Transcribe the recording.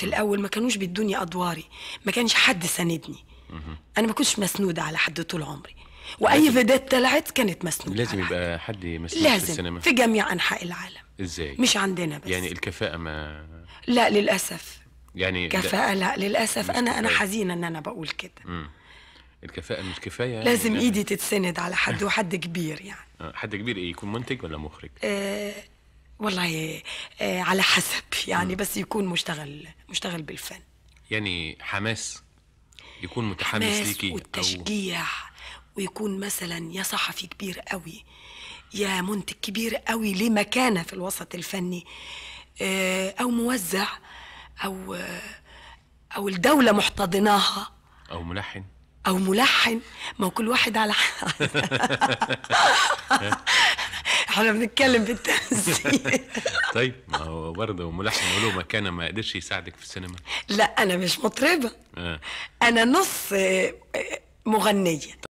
في الاول ما كانوش بيدوني ادواري ما كانش حد ساندني انا ما كنتش مسنوده على حد طول عمري واي فيديوهات طلعت كانت مسنوده لازم يبقى حد مسنود لازم في السينما في جميع انحاء العالم ازاي مش عندنا بس يعني الكفاءه ما لا للاسف يعني كفاءه لا للاسف انا انا حزينه ان انا بقول كده مم. الكفاءة مش كفاية يعني؟ لازم يعني ايدي تتسند على حد وحد كبير يعني آه، حد كبير ايه يكون منتج ولا مخرج؟ آه والله آه، على حسب يعني بس يكون مشتغل مشتغل بالفن يعني حماس يكون متحمس حماس ليكي والتشجيع أو... ويكون مثلا يا صحفي كبير قوي يا منتج كبير قوي ليه مكانه في الوسط الفني آه، او موزع او آه، او الدوله محتضناها او ملحن او ملحن ما هو كل واحد على احنا بنتكلم التمثيل طيب ما هو برضه ملحن ولو ما كان ما قدرش يساعدك في السينما لا انا مش مطربه آه. انا نص آه، مغنيه